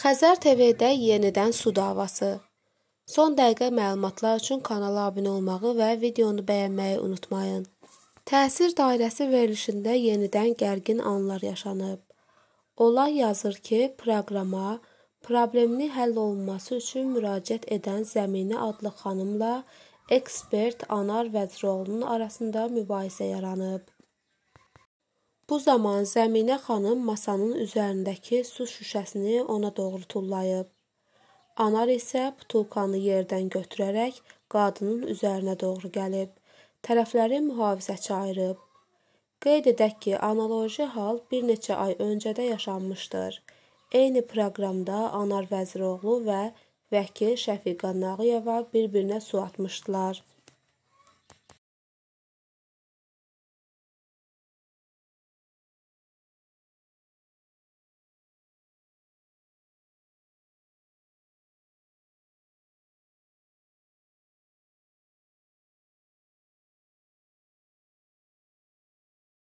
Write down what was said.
Xəzər TV-də yenidən su davası. Son dəqiqə məlumatlar üçün kanala abunə olmağı və videonu bəyənməyi unutmayın. Təsir dairəsi verilişində yenidən gərgin anlar yaşanıb. Olay yazır ki, proqrama problemli həll olunması üçün müraciət edən Zəminə adlı xanımla ekspert Anar Vəziroğlunun arasında mübahisə yaranıb. Bu zaman Zəminə xanım masanın üzərindəki su şüşəsini ona doğru tullayıb. Anar isə butulkanı yerdən götürərək qadının üzərinə doğru gəlib. Tərəfləri mühafizəçi ayırıb. Qeyd edək ki, analoji hal bir neçə ay öncədə yaşanmışdır. Eyni proqramda Anar Vəziroğlu və vəkil Şəfiqə Nağıyeva bir-birinə su atmışdılar.